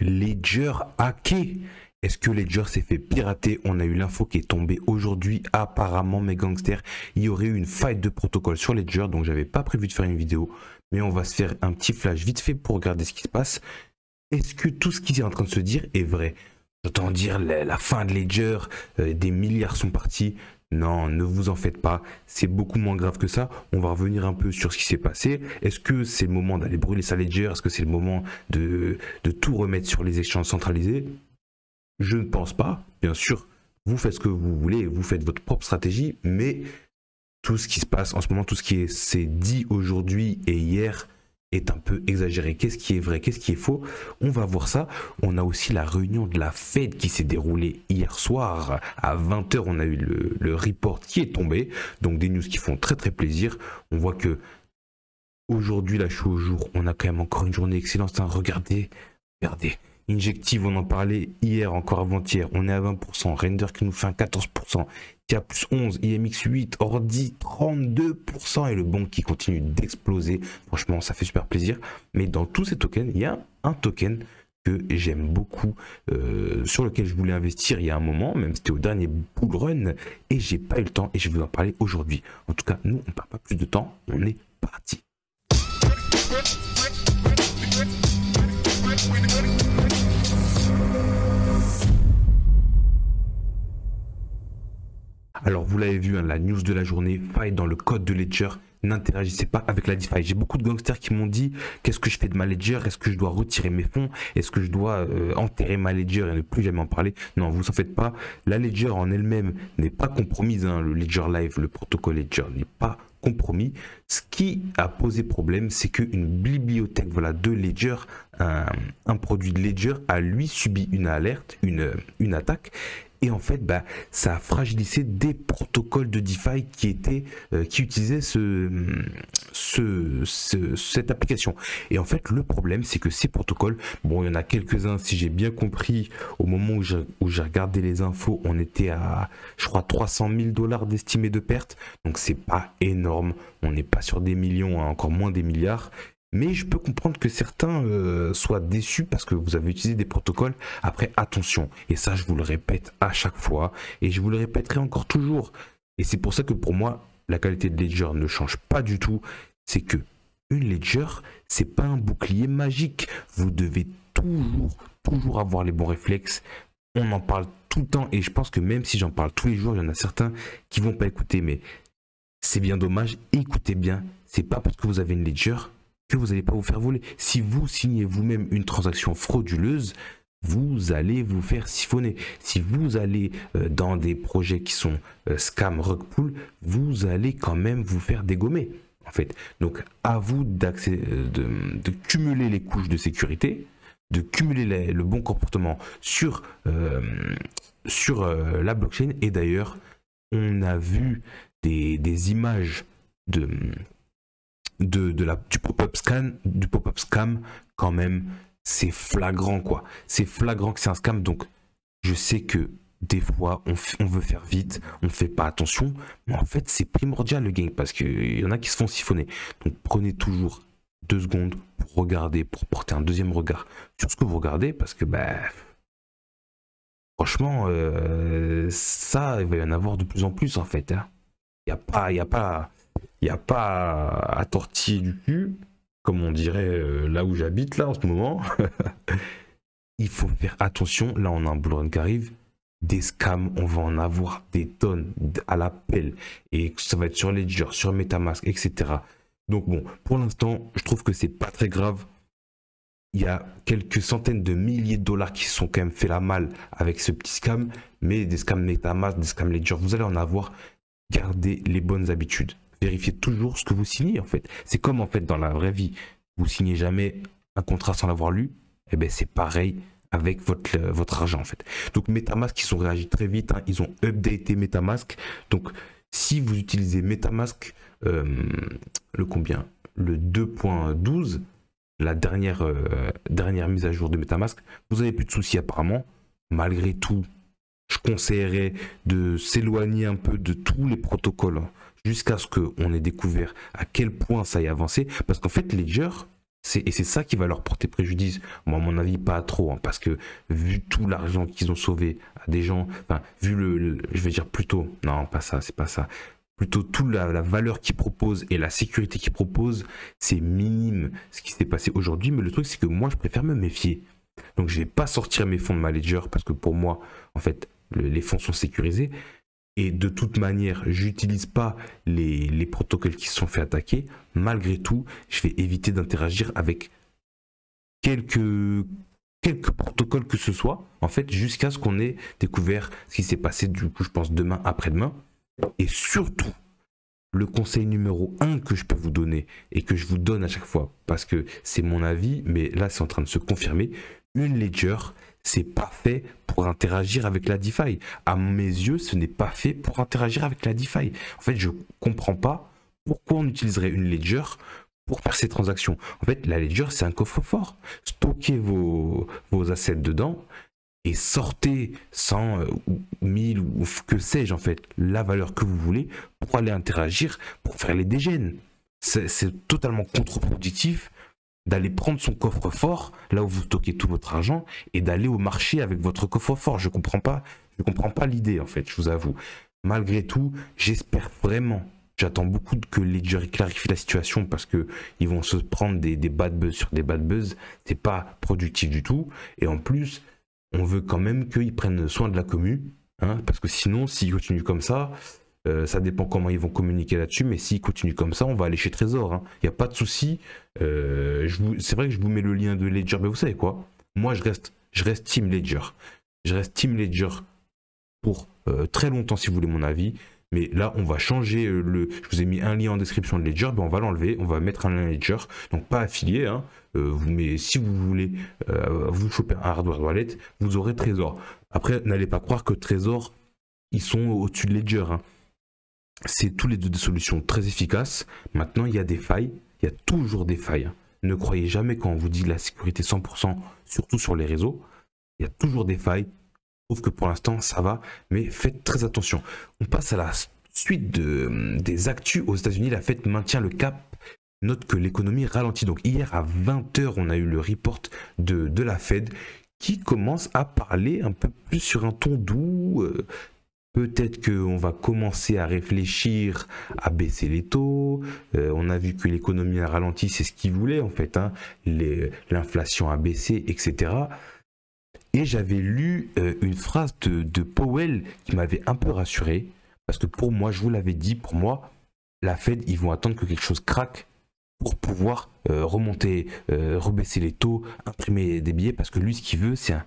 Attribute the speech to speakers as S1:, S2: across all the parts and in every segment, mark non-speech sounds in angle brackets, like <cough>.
S1: Ledger hacké. Est-ce que Ledger s'est fait pirater On a eu l'info qui est tombée aujourd'hui. Apparemment, mes gangsters, il y aurait eu une faille de protocole sur Ledger. Donc, j'avais pas prévu de faire une vidéo. Mais on va se faire un petit flash vite fait pour regarder ce qui se passe. Est-ce que tout ce qui est en train de se dire est vrai J'entends dire la, fin de Ledger, euh, des milliards sont partis. Non, ne vous en faites pas, c'est beaucoup moins grave que ça. On va revenir un peu sur ce qui s'est passé. Est-ce que c'est le moment d'aller brûler sa ledger Est-ce que c'est le moment de, de tout remettre sur les échanges centralisés Je ne pense pas, bien sûr. Vous faites ce que vous voulez, vous faites votre propre stratégie, mais tout ce qui se passe en ce moment, tout ce qui s'est dit aujourd'hui et hier est un peu exagéré. Qu'est-ce qui est vrai Qu'est-ce qui est faux On va voir ça. On a aussi la réunion de la Fed qui s'est déroulée hier soir. À 20h, on a eu le, report qui est tombé. Donc des news qui font très très plaisir. On voit que aujourd'hui, là, je suis au jour. On a quand même encore une journée excellente. Regardez, regardez. Injective, on en parlait hier, encore avant-hier, on est à 20%. Render qui nous fait un 14%. TIA plus 11, IMX 8, Ordi 32% et le bon qui continue d'exploser. Franchement, ça fait super plaisir. Mais dans tous ces tokens, il y a un token que j'aime beaucoup, euh, sur lequel je voulais investir il y a un moment, même c'était au dernier bull run, et j'ai pas eu le temps, et je vais en parler aujourd'hui. En tout cas, nous, on ne perd pas plus de temps, on est parti. Alors vous l'avez vu, hein, la news de la journée, faille dans le code de Ledger, n'interagissez pas avec la DeFi. J'ai beaucoup de gangsters qui m'ont dit qu'est-ce que je fais de ma Ledger Est-ce que je dois retirer mes fonds Est-ce que je dois euh, enterrer ma Ledger et ne plus jamais en parler Non, vous en faites pas. La Ledger en elle-même n'est pas compromise. Hein. Le Ledger Live, le protocole Ledger n'est pas compromis. Ce qui a posé problème, c'est qu'une bibliothèque voilà, de Ledger, un, produit de Ledger, a lui subi une alerte, une, une attaque, et en fait bah, ça a fragilisé des protocoles de DeFi qui euh, qui utilisaient ce, ce, cette application et en fait le problème c'est que ces protocoles bon il y en a quelques-uns si j'ai bien compris au moment où j'ai regardé les infos on était à je crois 300 000 dollars d'estimé de perte donc c'est pas énorme on n'est pas sur des millions hein, encore moins des milliards mais je peux comprendre que certains euh, soient déçus parce que vous avez utilisé des protocoles. Après, attention, et ça je vous le répète à chaque fois, et je vous le répéterai encore toujours. Et c'est pour ça que pour moi, la qualité de Ledger ne change pas du tout. C'est que une Ledger, c'est pas un bouclier magique. Vous devez toujours, toujours avoir les bons réflexes. On en parle tout le temps et je pense que même si j'en parle tous les jours, il y en a certains qui vont pas écouter, mais c'est bien dommage. Écoutez bien, c'est pas parce que vous avez une Ledger vous n'allez pas vous faire voler. Si vous signez vous-même une transaction frauduleuse, vous allez vous faire siphonner. Si vous allez euh, dans des projets qui sont euh, scam, rug pull, vous allez quand même vous faire dégommer. En fait, donc à vous d'accès euh, de, cumuler les couches de sécurité, de cumuler le bon comportement sur, sur la blockchain. Et d'ailleurs, on a vu des images de de, la, du pop-up scam, du pop-up scam, quand même, c'est flagrant quoi. C'est flagrant que c'est un scam. Donc, je sais que des fois, on, veut faire vite, on fait pas attention, mais en fait, c'est primordial le game parce qu'il y en a qui se font siphonner. Donc, prenez toujours deux secondes pour regarder, pour porter un deuxième regard sur ce que vous regardez parce que, bah, franchement, euh, ça, il va y en avoir de plus en plus en fait. Hein. Il n'y a pas, il a pas il n'y a pas à, tortiller du cul, comme on dirait euh, là où j'habite là en ce moment. <laughs> il faut faire attention, là on a un bullrun qui arrive, des scams, on va en avoir des tonnes à pelle Et ça va être sur Ledger, sur Metamask, etc. Donc bon, pour l'instant, je trouve que c'est pas très grave. Il y a quelques centaines de milliers de dollars qui se sont quand même fait la malle avec ce petit scam. Mais des scams Metamask, des scams Ledger, vous allez en avoir. Gardez les bonnes habitudes vérifiez toujours ce que vous signez en fait. C'est comme en fait dans la vraie vie, vous signez jamais un contrat sans l'avoir lu, et eh ben c'est pareil avec votre, votre argent en fait. Donc MetaMask ils ont réagi très vite, hein. ils ont updaté MetaMask. Donc si vous utilisez MetaMask euh, le combien le 2.12 la dernière, euh, dernière mise à jour de MetaMask, vous n'avez plus de soucis apparemment. Malgré tout, je conseillerais de s'éloigner un peu de tous les protocoles hein, jusqu'à ce qu'on ait découvert à quel point ça ait avancé. Parce qu'en fait, Ledger, et c'est ça qui va leur porter préjudice. Moi, à mon avis, pas trop, hein, parce que vu tout l'argent qu'ils ont sauvé à des gens, enfin, vu le, je vais dire plutôt, non, pas ça, c'est pas ça. Plutôt toute la, valeur qu'ils proposent et la sécurité qu'ils proposent, c'est minime ce qui s'est passé aujourd'hui. Mais le truc, c'est que moi, je préfère me méfier. Donc, je ne vais pas sortir mes fonds de ma ledger parce que pour moi, en fait, les fonds sont sécurisés et de toute manière, j'utilise pas les, protocoles qui se sont fait attaquer, malgré tout, je vais éviter d'interagir avec quelques, quelques protocoles que ce soit, en fait, jusqu'à ce qu'on ait découvert ce qui s'est passé, du coup, je pense demain, après-demain. Et surtout, le conseil numéro 1 que je peux vous donner et que je vous donne à chaque fois, parce que c'est mon avis, mais là, c'est en train de se confirmer, une ledger, c'est pas fait pour interagir avec la DeFi. À mes yeux, ce n'est pas fait pour interagir avec la DeFi. En fait, je comprends pas pourquoi on utiliserait une ledger pour faire ces transactions. En fait, la ledger, c'est un coffre-fort. Stockez vos, vos assets dedans et sortez 100 ou 1000 ou que sais-je en fait, la valeur que vous voulez pour aller interagir, pour faire les dégènes. C'est totalement contre-productif d'aller prendre son coffre-fort, là où vous stockez tout votre argent, et d'aller au marché avec votre coffre-fort. Je comprends pas, comprends pas l'idée en fait, je vous avoue. Malgré tout, j'espère vraiment, j'attends beaucoup que Ledger clarifie la situation parce que ils vont se prendre des, des bad buzz sur des bad buzz. C'est pas productif du tout. Et en plus, on veut quand même qu'ils prennent soin de la commu, hein, parce que sinon, s'ils continuent comme ça, euh, ça dépend comment ils vont communiquer là-dessus, mais s'ils continuent comme ça, on va aller chez Trésor. Il hein. n'y a pas de souci. Euh, c'est vrai que je vous mets le lien de Ledger, mais vous savez quoi Moi, je reste, je reste Team Ledger. Je reste Team Ledger pour euh, très longtemps, si vous voulez mon avis. Mais là, on va changer le. Je vous ai mis un lien en description de Ledger, ben, on va l'enlever, on va mettre un lien Ledger, donc pas affilié. Hein. mais si vous voulez vous choper un hardware wallet, vous aurez Trésor. Après, n'allez pas croire que Trésor, ils sont au-dessus de Ledger. Hein c'est tous les deux des solutions très efficaces. Maintenant, il y a des failles, il y a toujours des failles. Ne croyez jamais quand on vous dit la sécurité 100%, surtout sur les réseaux. Il y a toujours des failles. Je trouve que pour l'instant, ça va, mais faites très attention. On passe à la suite des actus aux États-Unis. La Fed maintient le cap. Note que l'économie ralentit. Donc hier à 20h, on a eu le report de, la Fed qui commence à parler un peu plus sur un ton doux, euh, Peut-être qu'on va commencer à réfléchir à baisser les taux. Euh, on a vu que l'économie a ralenti, c'est ce qu'il voulait en fait. Hein. L'inflation a baissé, etc. Et j'avais lu euh, une phrase de, Powell qui m'avait un peu rassuré. Parce que pour moi, je vous l'avais dit, pour moi, la Fed, ils vont attendre que quelque chose craque pour pouvoir euh, remonter, rebaisser les taux, imprimer des billets. Parce que lui, ce qu'il veut, c'est un,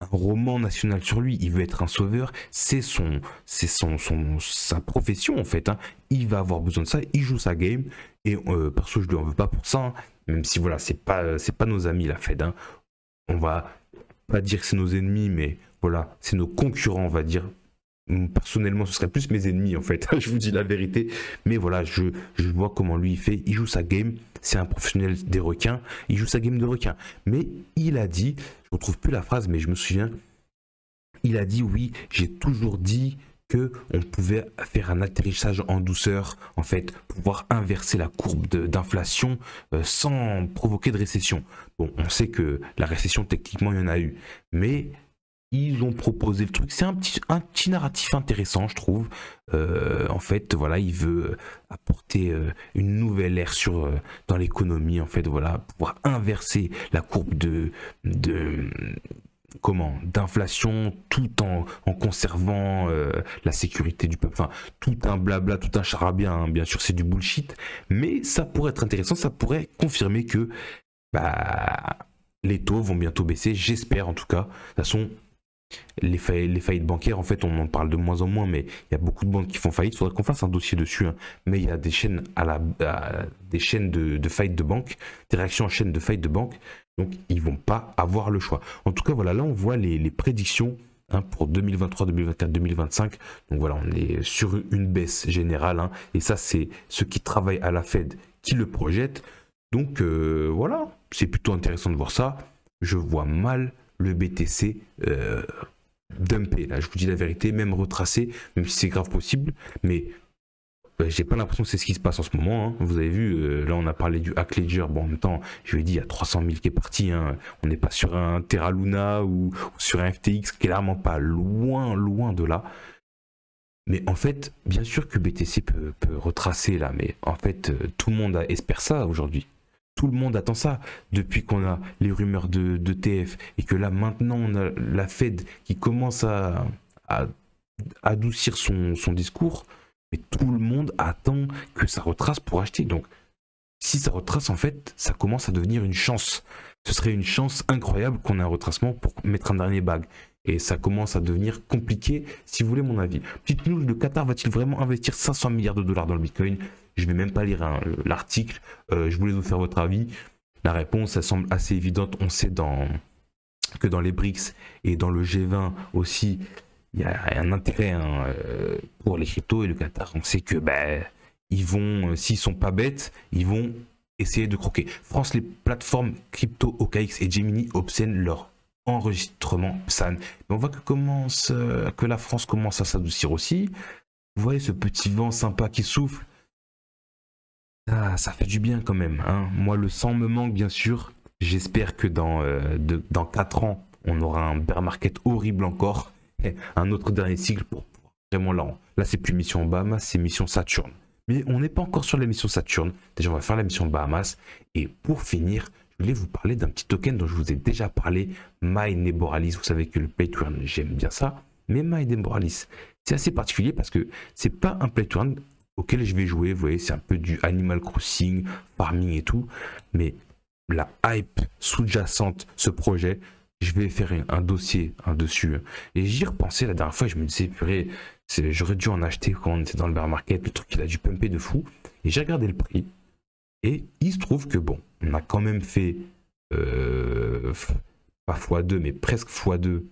S1: un roman national sur lui, il veut être un sauveur, c'est son, c'est son, son, sa profession en fait. Hein. Il va avoir besoin de ça, il joue sa game et euh, perso je lui en veux pas pour ça, hein. même si voilà c'est pas, c'est pas nos amis la Fed. Hein. On va pas dire que c'est nos ennemis, mais voilà c'est nos concurrents on va dire Mm, personnellement ce serait plus mes ennemis en fait <laughs> je vous dis la vérité mais voilà je, vois comment lui il fait il joue sa game c'est un professionnel des requins il joue sa game de requin mais il a dit je retrouve plus la phrase mais je me souviens il a dit oui j'ai toujours dit que on pouvait faire un atterrissage en douceur, en fait, pouvoir inverser la courbe d'inflation euh, sans provoquer de récession. Bon, on sait que la récession, techniquement, il y en a eu, mais ils ont proposé le truc. C'est un petit, un petit narratif intéressant, je trouve. Euh, en fait, voilà, il veut euh, apporter euh, une nouvelle ère sur, dans l'économie, en fait, voilà, pouvoir inverser la courbe de, de comment d'inflation tout en, conservant la sécurité du peuple enfin tout un blabla tout un charabia hein, bien sûr c'est du bullshit mais ça pourrait être intéressant ça pourrait confirmer que bah les taux vont bientôt baisser j'espère en tout cas de toute façon les, faillites bancaires, en fait, on en parle de moins en moins, mais il y a beaucoup de banques qui font faillite. Il faudrait qu'on fasse un dossier dessus. Hein. Mais il y a des chaînes, à la, des chaînes de, faillite de banque, des réactions en chaîne de faillite de banque. Donc, ils vont pas avoir le choix. En tout cas, voilà, là, on voit les, prédictions hein, pour 2023, 2024, 2025. Donc voilà, on est sur une baisse générale. Hein. et ça, c'est ceux qui travaillent à la Fed qui le projettent. Donc euh, voilà, c'est plutôt intéressant de voir ça. Je vois mal le BTC euh, dumpé. Là, je vous dis la vérité, même retracé, même si c'est grave possible, mais euh, j'ai pas l'impression que c'est ce qui se passe en ce moment. Hein. Vous avez vu, euh, là on a parlé du Hack Ledger. Bon, en même temps, je lui ai dit, il y a 300 000 qui est parti. Hein. On n'est pas sur un Terra Luna ou, sur un FTX, clairement pas loin, loin de là. Mais en fait, bien sûr que BTC peut, peut retracer là, mais en fait, tout le monde espère ça aujourd'hui tout le monde attend ça depuis qu'on a les rumeurs de, TF et que là maintenant on a la Fed qui commence à, adoucir son, discours, mais tout le monde attend que ça retrace pour acheter. Donc si ça retrace en fait, ça commence à devenir une chance. Ce serait une chance incroyable qu'on ait un retracement pour mettre un dernier bague. Et ça commence à devenir compliqué, si vous voulez mon avis. Petite news, le Qatar va-t-il vraiment investir 500 milliards de dollars dans le Bitcoin Je vais même pas lire hein, l'article, euh, je voulais vous faire votre avis. La réponse, ça semble assez évidente. On sait dans, que dans les BRICS et dans le G20 aussi, il y a un intérêt hein, euh, pour les cryptos et le Qatar. On sait que ben, ils vont, euh, s'ils sont pas bêtes, ils vont essayer de croquer. France, les plateformes crypto OKX et Gemini obtiennent leur enregistrement SAN. on voit que, commence, euh, que la France commence à s'adoucir aussi. Vous voyez ce petit vent sympa qui souffle. Ah, ça fait du bien quand même. Hein. Moi, le sang me manque, bien sûr. J'espère que dans, euh, dans 4 ans, on aura un bear market horrible encore. Et un autre dernier cycle pour vraiment là. Là, c'est plus mission Bahamas, c'est mission Saturne. Mais on n'est pas encore sur la mission Saturne. Déjà, on va faire la mission Bahamas. Et pour finir, voulais vous parler d'un petit token dont je vous ai déjà parlé, my MyNeboralis. Vous savez que le play j'aime bien ça. Mais my MyNeboralis, c'est assez particulier parce que c'est pas un play auquel je vais jouer. Vous voyez, c'est un peu du Animal Crossing, farming et tout. Mais la hype sous-jacente, ce projet, je vais faire un dossier un dessus. Hein. Et j'y repensais la dernière fois, je me disais, purée, j'aurais dû en acheter quand on était dans le bear market, le truc il a dû pumper de fou. Et j'ai regardé le prix. Et il se trouve que bon, on a quand même fait euh, pas x2, mais presque fois 2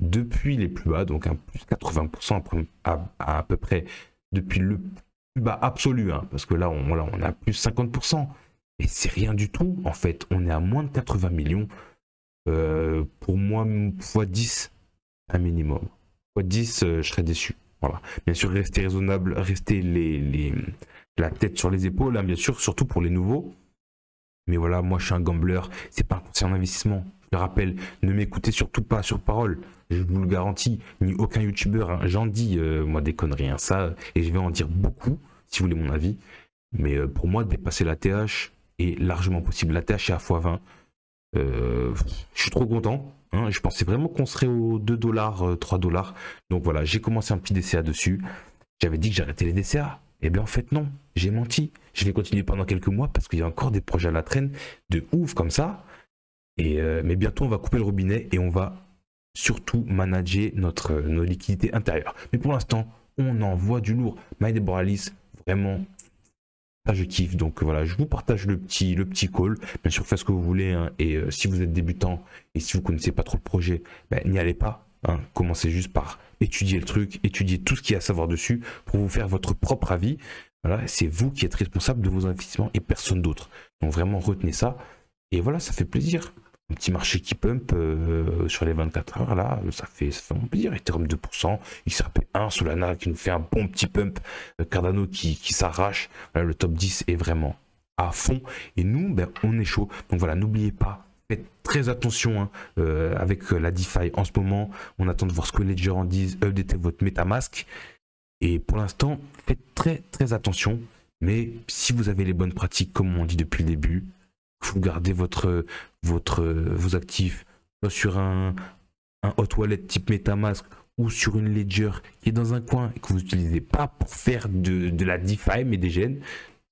S1: depuis les plus bas, donc un plus 80% à, peu près depuis le plus bas absolu, hein, parce que là on, là, on a plus 50%, mais c'est rien du tout, en fait, on est à moins de 80 millions, euh, pour moi, fois 10 un minimum, Fois 10 euh, je serais déçu. Voilà. Bien sûr, rester raisonnable, rester les, la tête sur les épaules, hein, bien sûr, surtout pour les nouveaux. Mais voilà, moi je suis un gambler, c'est pas un investissement. Je rappelle, ne m'écoutez surtout pas sur parole, je vous le garantis, ni aucun youtubeur. Hein. J'en dis, euh, moi, des conneries, hein. ça, et je vais en dire beaucoup, si vous voulez mon avis. Mais euh, pour moi, dépasser la TH est largement possible. La TH est à x20. Euh, je suis trop content. Hein, je pensais vraiment qu'on serait aux 2 dollars, 3 euh, dollars. Donc voilà, j'ai commencé un petit DCA dessus. J'avais dit que j'arrêtais les DCA. Eh bien en fait non, j'ai menti. Je vais continuer pendant quelques mois parce qu'il y a encore des projets à la traîne de ouf comme ça. Et euh, mais bientôt on va couper le robinet et on va surtout manager notre, nos liquidités intérieures. Mais pour l'instant, on en voit du lourd. Deborah Alice vraiment ah, je kiffe. Donc voilà, je vous partage le petit, le petit call. Bien sûr, faites ce que vous voulez. Hein. Et euh, si vous êtes débutant et si vous connaissez pas trop le projet, ben, n'y allez pas. Hein. Commencez juste par étudier le truc, étudier tout ce qu'il y a à savoir dessus pour vous faire votre propre avis. Voilà, c'est vous qui êtes responsable de vos investissements et personne d'autre. Donc vraiment retenez ça. Et voilà, ça fait plaisir petit marché qui pump euh, sur les 24 heures là, ça fait, ça fait mon plaisir. Ethereum 2%, XRP1, Solana qui nous fait un bon petit pump, euh, Cardano qui, s'arrache. le top 10 est vraiment à fond et nous, ben, on est chaud. Donc voilà, n'oubliez pas, faites très attention hein, euh, avec la DeFi en ce moment. On attend de voir ce que les gérants disent, updatez votre MetaMask. Et pour l'instant, faites très très attention. Mais si vous avez les bonnes pratiques, comme on dit depuis le début, vous gardez votre, votre, vos actifs euh, sur un, un hot wallet type Metamask ou sur une ledger qui est dans un coin et que vous n'utilisez pas pour faire de, de la DeFi mais des gènes,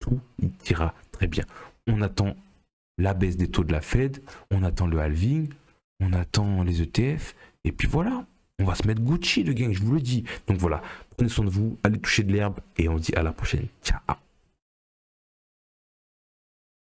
S1: tout ira très bien. On attend la baisse des taux de la Fed, on attend le halving, on attend les ETF et puis voilà. On va se mettre Gucci, le gang, je vous le dis. Donc voilà, prenez soin de vous, allez toucher de l'herbe et on se dit à la prochaine. Ciao